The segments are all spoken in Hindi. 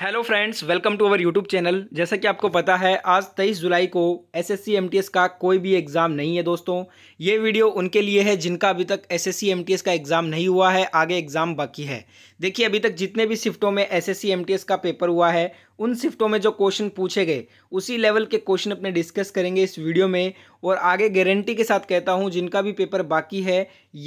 hello friends welcome to our YouTube channel जैसा कि आपको पता है आज 23 जुलाई को एसएससी एमटीएस का कोई भी एग्ज़ाम नहीं है दोस्तों ये वीडियो उनके लिए है जिनका अभी तक एसएससी एमटीएस का एग्ज़ाम नहीं हुआ है आगे एग्ज़ाम बाकी है देखिए अभी तक जितने भी शिफ्टों में एसएससी एमटीएस का पेपर हुआ है उन शिफ्टों में जो क्वेश्चन पूछे गए उसी लेवल के क्वेश्चन अपने डिस्कस करेंगे इस वीडियो में और आगे गारंटी के साथ कहता हूँ जिनका भी पेपर बाकी है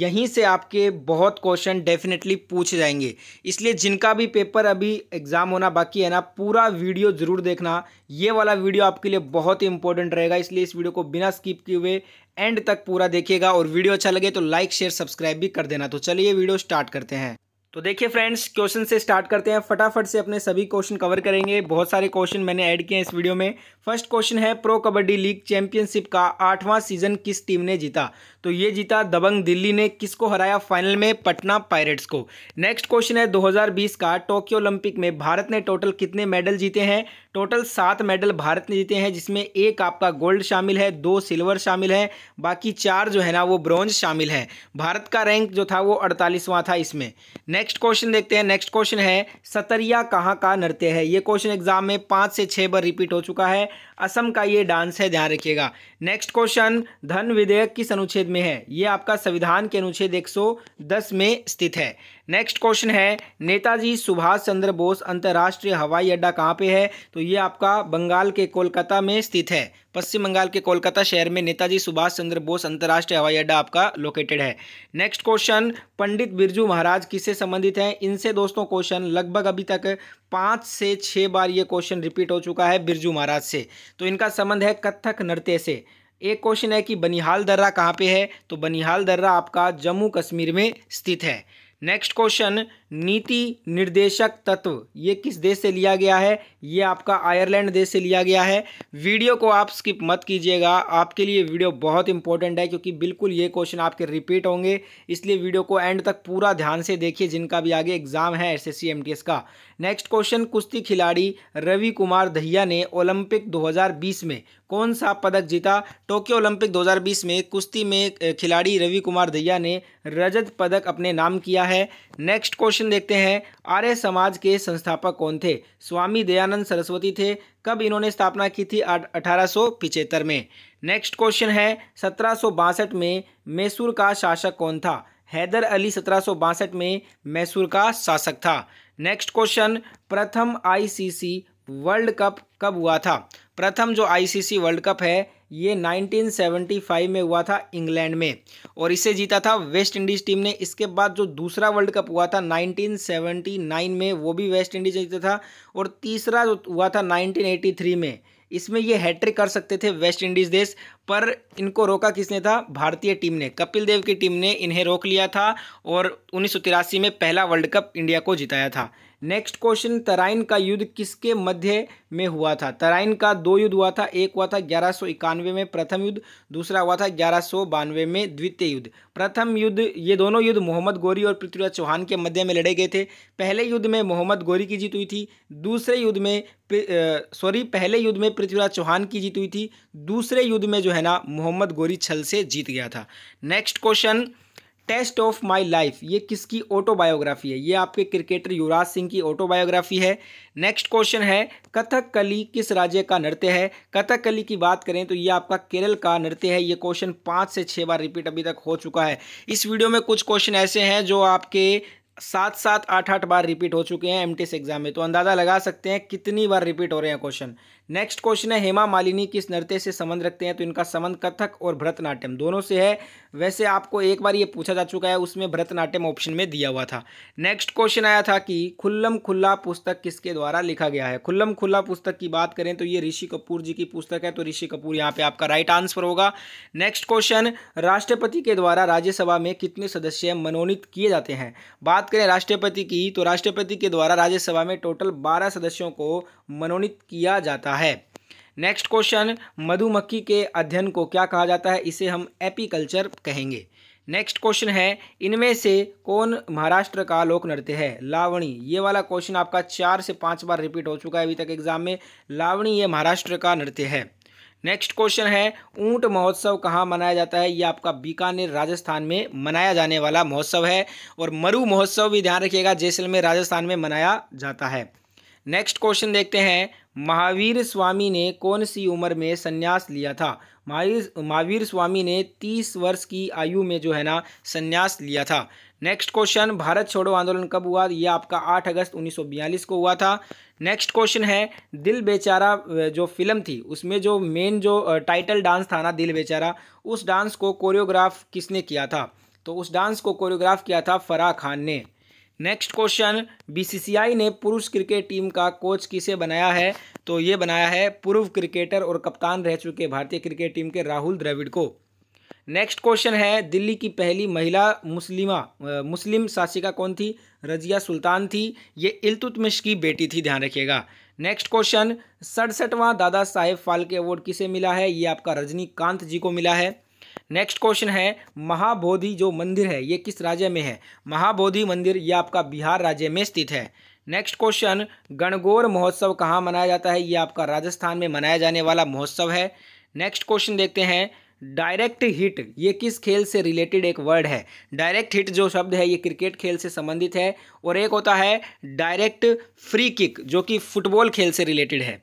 यहीं से आपके बहुत क्वेश्चन डेफिनेटली पूछे जाएंगे इसलिए जिनका भी पेपर अभी एग्ज़ाम होना बाकी है ना पूरा वीडियो ज़रूर देखना ये वाला वीडियो आपके लिए बहुत ही इंपॉर्टेंट रहेगा इसलिए इस वीडियो को बिना स्किप किए हुए एंड तक पूरा देखिएगा और वीडियो अच्छा लगे तो लाइक शेयर सब्सक्राइब भी कर देना तो चलिए वीडियो स्टार्ट करते हैं तो देखिए फ्रेंड्स क्वेश्चन से स्टार्ट करते हैं फटाफट से अपने सभी क्वेश्चन कवर करेंगे बहुत सारे क्वेश्चन मैंने ऐड किए हैं इस वीडियो में फर्स्ट क्वेश्चन है प्रो कबड्डी लीग चैंपियनशिप का आठवां सीजन किस टीम ने जीता तो ये जीता दबंग दिल्ली ने किसको हराया फाइनल में पटना पायरेट्स को नेक्स्ट क्वेश्चन है दो का टोक्यो ओलंपिक में भारत ने टोटल कितने मेडल जीते हैं टोटल सात मेडल भारत ने जीते हैं जिसमें एक आपका गोल्ड शामिल है दो सिल्वर शामिल है बाकी चार जो है ना वो ब्रॉन्ज शामिल है भारत का रैंक जो था वो अड़तालीसवां था इसमें नेक्स्ट क्वेश्चन देखते हैं नेक्स्ट क्वेश्चन है सतरिया कहाँ का नृत्य है ये क्वेश्चन एग्जाम में पाँच से छः बार रिपीट हो चुका है असम का ये डांस है ध्यान रखिएगा नेक्स्ट क्वेश्चन धन विधेयक किस अनुच्छेद में है ये आपका संविधान के अनुच्छेद एक में स्थित है नेक्स्ट क्वेश्चन है नेताजी सुभाष चंद्र बोस अंतर्राष्ट्रीय हवाई अड्डा कहाँ पे है तो ये आपका बंगाल के कोलकाता में स्थित है पश्चिम बंगाल के कोलकाता शहर में नेताजी सुभाष चंद्र बोस अंतर्राष्ट्रीय हवाई अड्डा आपका लोकेटेड है नेक्स्ट क्वेश्चन पंडित बिरजू महाराज किससे संबंधित हैं इनसे दोस्तों क्वेश्चन लगभग अभी तक पाँच से छः बार ये क्वेश्चन रिपीट हो चुका है बिरजू महाराज से तो इनका संबंध है कत्थक नृत्य से एक क्वेश्चन है कि बनिहाल दर्रा कहाँ पे है तो बनिहाल दर्रा आपका जम्मू कश्मीर में स्थित है नेक्स्ट क्वेश्चन नीति निर्देशक तत्व ये किस देश से लिया गया है ये आपका आयरलैंड देश से लिया गया है वीडियो को आप स्किप मत कीजिएगा आपके लिए वीडियो बहुत इंपॉर्टेंट है क्योंकि बिल्कुल ये क्वेश्चन आपके रिपीट होंगे इसलिए वीडियो को एंड तक पूरा ध्यान से देखिए जिनका भी आगे एग्जाम है एस एस का नेक्स्ट क्वेश्चन कुश्ती खिलाड़ी रवि कुमार दहिया ने ओलंपिक दो में कौन सा पदक जीता टोक्यो ओलंपिक 2020 में कुश्ती में खिलाड़ी रवि कुमार दहिया ने रजत पदक अपने नाम किया है नेक्स्ट क्वेश्चन क्वेश्चन देखते हैं आर्य समाज के संस्थापक कौन थे स्वामी दयानंद सरस्वती थे कब इन्होंने स्थापना की थी अठारह में नेक्स्ट क्वेश्चन है सत्रह में मैसूर का शासक कौन था हैदर अली सत्रह में मैसूर का शासक था नेक्स्ट क्वेश्चन प्रथम आईसीसी वर्ल्ड कप कब हुआ था प्रथम जो आईसीसी वर्ल्ड कप है ये 1975 में हुआ था इंग्लैंड में और इसे जीता था वेस्ट इंडीज़ टीम ने इसके बाद जो दूसरा वर्ल्ड कप हुआ था 1979 में वो भी वेस्ट इंडीज़ जीता था और तीसरा जो हुआ था 1983 में इसमें ये हैट्रिक कर सकते थे वेस्ट इंडीज़ देश पर इनको रोका किसने था भारतीय टीम ने कपिल देव की टीम ने इन्हें रोक लिया था और उन्नीस में पहला वर्ल्ड कप इंडिया को जिताया था नेक्स्ट क्वेश्चन तराइन का युद्ध किसके मध्य में हुआ था तराइन का दो युद्ध हुआ था एक हुआ था ग्यारह इक्यानवे में प्रथम युद्ध दूसरा हुआ था ग्यारह बानवे में द्वितीय युद्ध प्रथम युद्ध ये दोनों युद्ध मोहम्मद गोरी और पृथ्वीराज चौहान के मध्य में लड़े गए थे पहले युद्ध में मोहम्मद गोरी की जीत हुई थी दूसरे युद्ध में सॉरी पहले युद्ध में पृथ्वीराज चौहान की जीत हुई थी दूसरे युद्ध में जो है ना मोहम्मद गोरी छल से जीत गया था next question test of my life ये किसकी ऑटोबायोग्राफी है ये आपके क्रिकेटर युवराज सिंह की ऑटोबायोग्राफी है नेक्स्ट क्वेश्चन है कथक कली किस राज्य का नृत्य है कथक कली की बात करें तो ये आपका केरल का नृत्य है ये क्वेश्चन पाँच से छः बार रिपीट अभी तक हो चुका है इस वीडियो में कुछ क्वेश्चन ऐसे हैं जो आपके सात सात आठ आठ बार रिपीट हो चुके हैं एम एग्जाम में तो अंदाज़ा लगा सकते हैं कितनी बार रिपीट हो रहे हैं क्वेश्चन नेक्स्ट क्वेश्चन है हेमा मालिनी किस नृत्य से संबंध रखते हैं तो इनका संबंध कथक और भरतनाट्यम दोनों से है वैसे आपको एक बार ये पूछा जा चुका है उसमें भरतनाट्यम ऑप्शन में दिया हुआ था नेक्स्ट क्वेश्चन आया था कि खुल्लम खुल्ला पुस्तक किसके द्वारा लिखा गया है खुल्लम खुल्ला पुस्तक की बात करें तो ये ऋषि कपूर जी की पुस्तक है तो ऋषि कपूर यहाँ पे आपका राइट आंसर होगा नेक्स्ट क्वेश्चन राष्ट्रपति के द्वारा राज्यसभा में कितने सदस्य मनोनीत किए जाते हैं बात करें राष्ट्रपति की तो राष्ट्रपति के द्वारा राज्यसभा में टोटल बारह सदस्यों को मनोनीत किया जाता है है नेक्स्ट क्वेश्चन मधुमक्खी के अध्ययन को क्या कहा जाता है इसे हम एपीकल्चर कहेंगे नेक्स्ट क्वेश्चन है इनमें से कौन महाराष्ट्र का लोक नृत्य है लावणी ये वाला क्वेश्चन आपका चार से पाँच बार रिपीट हो चुका है अभी तक एग्जाम में लावणी ये महाराष्ट्र का नृत्य है नेक्स्ट क्वेश्चन है ऊंट महोत्सव कहाँ मनाया जाता है ये आपका बीकानेर राजस्थान में मनाया जाने वाला महोत्सव है और मरु महोत्सव भी ध्यान रखिएगा जैसलमेर राजस्थान में मनाया जाता है नेक्स्ट क्वेश्चन देखते हैं महावीर स्वामी ने कौन सी उम्र में संन्यास लिया था महावीर महावीर स्वामी ने तीस वर्ष की आयु में जो है ना सन्यास लिया था नेक्स्ट क्वेश्चन भारत छोड़ो आंदोलन कब हुआ ये आपका 8 अगस्त 1942 को हुआ था नेक्स्ट क्वेश्चन है दिल बेचारा जो फिल्म थी उसमें जो मेन जो टाइटल डांस था ना दिल बेचारा उस डांस को कोरियोग्राफ किसने किया था तो उस डांस को कोरियोग्राफ किया था फराह खान ने नेक्स्ट क्वेश्चन बीसीसीआई ने पुरुष क्रिकेट टीम का कोच किसे बनाया है तो ये बनाया है पूर्व क्रिकेटर और कप्तान रह चुके भारतीय क्रिकेट टीम के राहुल द्रविड़ को नेक्स्ट क्वेश्चन है दिल्ली की पहली महिला मुस्लिमा मुस्लिम शासिका कौन थी रजिया सुल्तान थी ये इल्तुतमिश की बेटी थी ध्यान रखिएगा नेक्स्ट क्वेश्चन सड़सठवां दादा साहेब फाल्के अवार्ड किसे मिला है ये आपका रजनीकांत जी को मिला है नेक्स्ट क्वेश्चन है महाबोधि जो मंदिर है ये किस राज्य में है महाबोधि मंदिर ये आपका बिहार राज्य में स्थित है नेक्स्ट क्वेश्चन गणगौर महोत्सव कहाँ मनाया जाता है ये आपका राजस्थान में मनाया जाने वाला महोत्सव है नेक्स्ट क्वेश्चन देखते हैं डायरेक्ट हिट ये किस खेल से रिलेटेड एक वर्ड है डायरेक्ट हिट जो शब्द है ये क्रिकेट खेल से संबंधित है और एक होता है डायरेक्ट फ्री किक जो कि फुटबॉल खेल से रिलेटेड है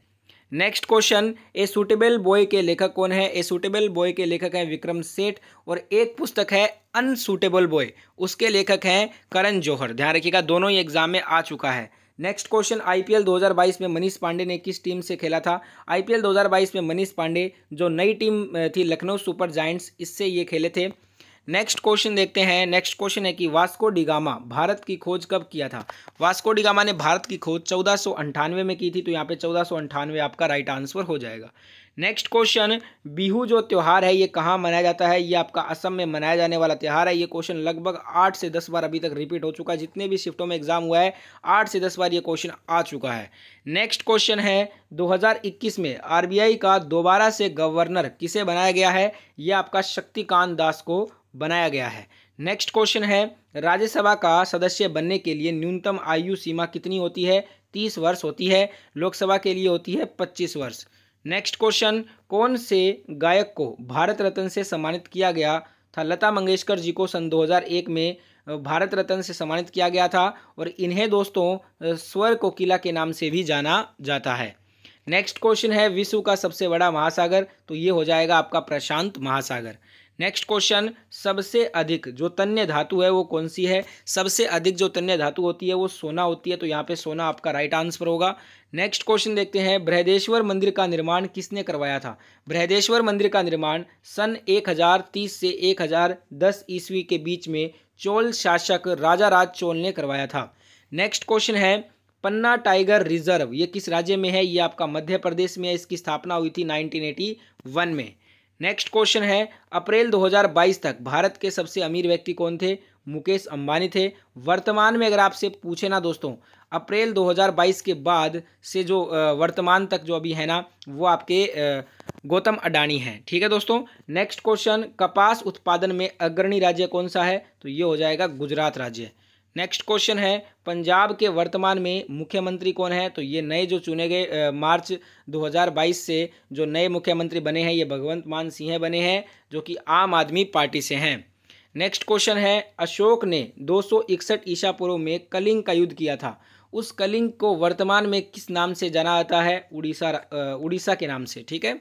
next question a suitable boy के लेखक कौन है ए सुटेबल बॉय के लेखक हैं विक्रम सेठ और एक पुस्तक है अनसूटेबल बॉय उसके लेखक हैं करण जौहर ध्यान रखिएगा दोनों ही एग्जाम में आ चुका है नेक्स्ट क्वेश्चन आईपीएल 2022 में मनीष पांडे ने किस टीम से खेला था आईपीएल 2022 में मनीष पांडे जो नई टीम थी लखनऊ सुपर जाइंट्स इससे ये खेले थे नेक्स्ट क्वेश्चन देखते हैं नेक्स्ट क्वेश्चन है कि वास्को डिगामा भारत की खोज कब किया था वास्को डिगामा ने भारत की खोज चौदह में की थी तो यहाँ पे चौदह आपका राइट आंसर हो जाएगा नेक्स्ट क्वेश्चन बिहू जो त्यौहार है ये कहाँ मनाया जाता है ये आपका असम में मनाया जाने वाला त्यौहार है ये क्वेश्चन लगभग आठ से दस बार अभी तक रिपीट हो चुका है जितने भी शिफ्टों में एग्जाम हुआ है आठ से दस बार ये क्वेश्चन आ चुका है नेक्स्ट क्वेश्चन है 2021 में आरबीआई का दोबारा से गवर्नर किसे बनाया गया है ये आपका शक्तिकांत दास को बनाया गया है नेक्स्ट क्वेश्चन है राज्यसभा का सदस्य बनने के लिए न्यूनतम आयु सीमा कितनी होती है तीस वर्ष होती है लोकसभा के लिए होती है पच्चीस वर्ष नेक्स्ट क्वेश्चन कौन से गायक को भारत रत्न से सम्मानित किया गया था लता मंगेशकर जी को सन 2001 में भारत रत्न से सम्मानित किया गया था और इन्हें दोस्तों स्वर कोकिला के नाम से भी जाना जाता है नेक्स्ट क्वेश्चन है विश्व का सबसे बड़ा महासागर तो ये हो जाएगा आपका प्रशांत महासागर नेक्स्ट क्वेश्चन सबसे अधिक जो तन्य धातु है वो कौन सी है सबसे अधिक जो तन्य धातु होती है वो सोना होती है तो यहाँ पे सोना आपका राइट आंसर होगा नेक्स्ट क्वेश्चन देखते हैं बृहदेश्वर मंदिर का निर्माण किसने करवाया था बृहदेश्वर मंदिर का निर्माण सन 1030 से 1010 ईस्वी के बीच में चोल शासक राजा राज चोल ने करवाया था नेक्स्ट क्वेश्चन है पन्ना टाइगर रिजर्व ये किस राज्य में है ये आपका मध्य प्रदेश में है इसकी स्थापना हुई थी नाइनटीन में नेक्स्ट क्वेश्चन है अप्रैल 2022 तक भारत के सबसे अमीर व्यक्ति कौन थे मुकेश अंबानी थे वर्तमान में अगर आपसे पूछे ना दोस्तों अप्रैल 2022 के बाद से जो वर्तमान तक जो अभी है ना वो आपके गौतम अडानी हैं ठीक है दोस्तों नेक्स्ट क्वेश्चन कपास उत्पादन में अग्रणी राज्य कौन सा है तो ये हो जाएगा गुजरात राज्य नेक्स्ट क्वेश्चन है पंजाब के वर्तमान में मुख्यमंत्री कौन है तो ये नए जो चुने गए मार्च 2022 से जो नए मुख्यमंत्री बने हैं ये भगवंत मान सिंह बने हैं जो कि आम आदमी पार्टी से हैं नेक्स्ट क्वेश्चन है अशोक ने दो ईसा पूर्व में कलिंग का युद्ध किया था उस कलिंग को वर्तमान में किस नाम से जाना जाता है उड़ीसा उड़ीसा के नाम से ठीक है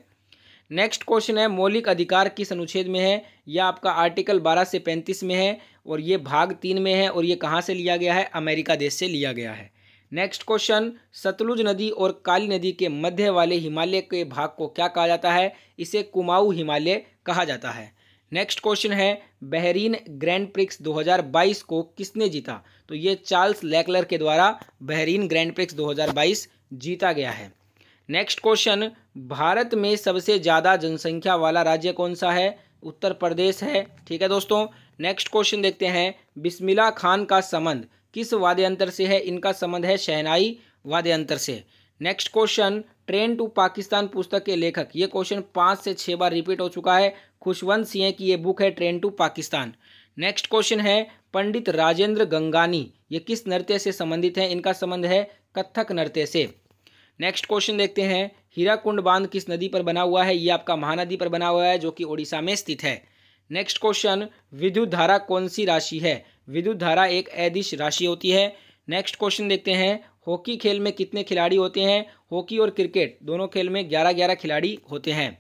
नेक्स्ट क्वेश्चन है मौलिक अधिकार किस अनुच्छेद में है यह आपका आर्टिकल बारह से पैंतीस में है और ये भाग तीन में है और ये कहाँ से लिया गया है अमेरिका देश से लिया गया है नेक्स्ट क्वेश्चन सतलुज नदी और काली नदी के मध्य वाले हिमालय के भाग को क्या कहा जाता है इसे कुमाऊ हिमालय कहा जाता है नेक्स्ट क्वेश्चन है बहरीन ग्रैंड प्रिक्स 2022 को किसने जीता तो ये चार्ल्स लेकलर के द्वारा बहरीन ग्रैंड प्रिक्स 2022 जीता गया है नेक्स्ट क्वेश्चन भारत में सबसे ज़्यादा जनसंख्या वाला राज्य कौन सा है उत्तर प्रदेश है ठीक है दोस्तों नेक्स्ट क्वेश्चन देखते हैं बिस्मिला खान का संबंध किस वाद्य अंतर से है इनका संबंध है शहनाई वाद्य से next question train to Pakistan पुस्तक के लेखक ये क्वेश्चन पाँच से छः बार रिपीट हो चुका है खुशवंत सिंह की ये बुक है train to Pakistan next question है पंडित राजेंद्र गंगानी ये किस नृत्य से संबंधित है इनका संबंध है कथक नृत्य से नेक्स्ट क्वेश्चन देखते हैं हीराकुंड बांध किस नदी पर बना हुआ है ये आपका महानदी पर बना हुआ है जो कि ओडिशा में स्थित है नेक्स्ट क्वेश्चन विद्युत धारा कौन सी राशि है विद्युत धारा एक अदिश राशि होती है नेक्स्ट क्वेश्चन देखते हैं हॉकी खेल में कितने खिलाड़ी होते हैं हॉकी और क्रिकेट दोनों खेल में ग्यारह ग्यारह खिलाड़ी होते हैं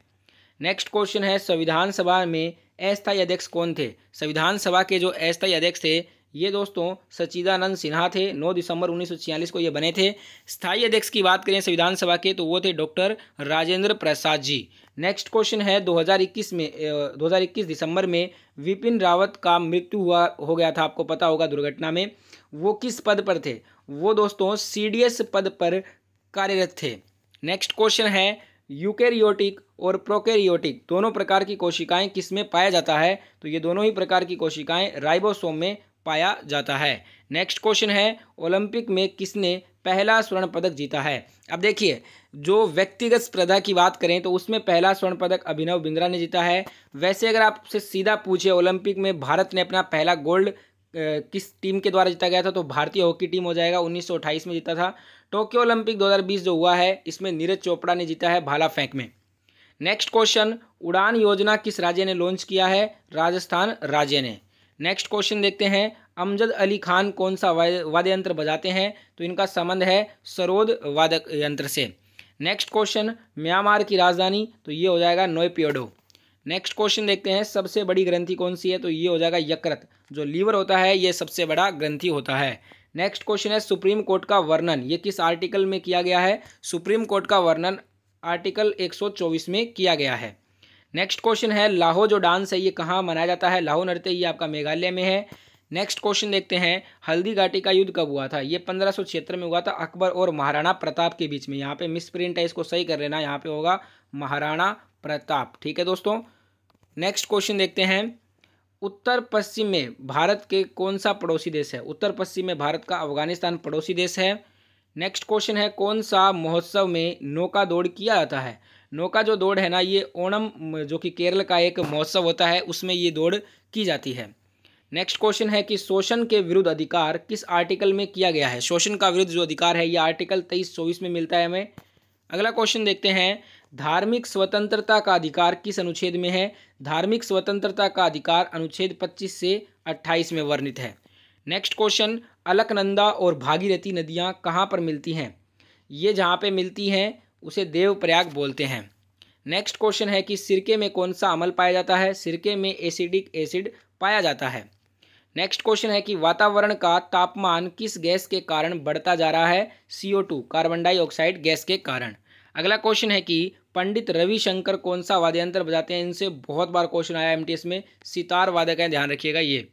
नेक्स्ट क्वेश्चन है संविधान सभा में अस्थायी अध्यक्ष कौन थे संविधान सभा के जो अस्थायी अध्यक्ष थे ये दोस्तों सचिदानंद सिन्हा थे 9 दिसंबर 1946 को ये बने थे स्थायी अध्यक्ष की बात करें संविधान सभा के तो वो थे doctor Rajendra Prasad ji next question है 2021 में 2021 दिसंबर में विपिन रावत का मृत्यु हुआ हो गया था आपको पता होगा दुर्घटना में वो किस पद पर थे वो दोस्तों सी पद पर कार्यरत थे नेक्स्ट क्वेश्चन है यूकेरियोटिक और प्रोकेरियोटिक दोनों प्रकार की कोशिकाएं किस में पाया जाता है तो ये दोनों ही प्रकार की कोशिकाएं राइबोसोम में पाया जाता है नेक्स्ट क्वेश्चन है ओलंपिक में किसने पहला स्वर्ण पदक जीता है अब देखिए जो व्यक्तिगत स्पर्धा की बात करें तो उसमें पहला स्वर्ण पदक अभिनव बिंद्रा ने जीता है वैसे अगर आपसे सीधा पूछे ओलंपिक में भारत ने अपना पहला गोल्ड किस टीम के द्वारा जीता गया था तो भारतीय हॉकी टीम हो जाएगा 1928 में जीता था टोक्यो ओलंपिक 2020 जो हुआ है इसमें नीरज चोपड़ा ने जीता है भाला फेंक में नेक्स्ट क्वेश्चन उड़ान योजना किस राज्य ने लॉन्च किया है राजस्थान राज्य ने नेक्स्ट क्वेश्चन देखते हैं अमजद अली खान कौन सा वाद्य यंत्र बजाते हैं तो इनका संबंध है सरोद वादक यंत्र से नेक्स्ट क्वेश्चन म्यांमार की राजधानी तो ये हो जाएगा नोएपियोडो नेक्स्ट क्वेश्चन देखते हैं सबसे बड़ी ग्रंथि कौन सी है तो ये हो जाएगा यकृत जो लीवर होता है ये सबसे बड़ा ग्रंथि होता है नेक्स्ट क्वेश्चन है सुप्रीम कोर्ट का वर्णन ये किस आर्टिकल में किया गया है सुप्रीम कोर्ट का वर्णन आर्टिकल 124 में किया गया है नेक्स्ट क्वेश्चन है लाहो जो डांस है ये कहाँ मनाया जाता है लाहो नृत्य ये आपका मेघालय में है नेक्स्ट क्वेश्चन देखते हैं हल्दी घाटी का युद्ध कब हुआ था ये पंद्रह में हुआ था अकबर और महाराणा प्रताप के बीच में यहाँ पे मिस प्रिंट है इसको सही कर लेना यहाँ पे होगा महाराणा प्रताप ठीक है दोस्तों नेक्स्ट क्वेश्चन देखते हैं उत्तर पश्चिम में भारत के कौन सा पड़ोसी देश है उत्तर पश्चिम में भारत का अफगानिस्तान पड़ोसी देश है नेक्स्ट क्वेश्चन है कौन सा महोत्सव में नौका दौड़ किया जाता है नौका जो दौड़ है ना ये ओणम जो कि केरल का एक महोत्सव होता है उसमें ये दौड़ की जाती है नेक्स्ट क्वेश्चन है कि शोषण के विरुद्ध अधिकार किस आर्टिकल में किया गया है शोषण का विरुद्ध जो अधिकार है ये आर्टिकल तेईस चौबीस में मिलता है हमें अगला क्वेश्चन देखते हैं धार्मिक स्वतंत्रता का अधिकार किस अनुच्छेद में है धार्मिक स्वतंत्रता का अधिकार अनुच्छेद 25 से 28 में वर्णित है नेक्स्ट क्वेश्चन अलकनंदा और भागीरथी नदियाँ कहाँ पर मिलती हैं ये जहाँ पे मिलती हैं उसे देवप्रयाग बोलते हैं नेक्स्ट क्वेश्चन है कि सिरके में कौन सा अमल पाया जाता है सिरके में एसिडिक एसिड पाया जाता है नेक्स्ट क्वेश्चन है कि वातावरण का तापमान किस गैस के कारण बढ़ता जा रहा है O two carbon dioxide gas के कारण अगला क्वेश्चन है कि पंडित रविशंकर कौन सा वाद्यंत्र बजाते हैं इनसे बहुत बार क्वेश्चन आया एमटीएस में सितार वादक हैं ध्यान रखिएगा ये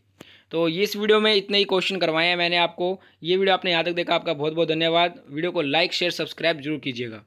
तो इस वीडियो में इतने ही क्वेश्चन करवाए हैं मैंने आपको ये वीडियो आपने यहाँ तक देखा आपका बहुत बहुत धन्यवाद वीडियो को लाइक शेयर सब्सक्राइब जरूर कीजिएगा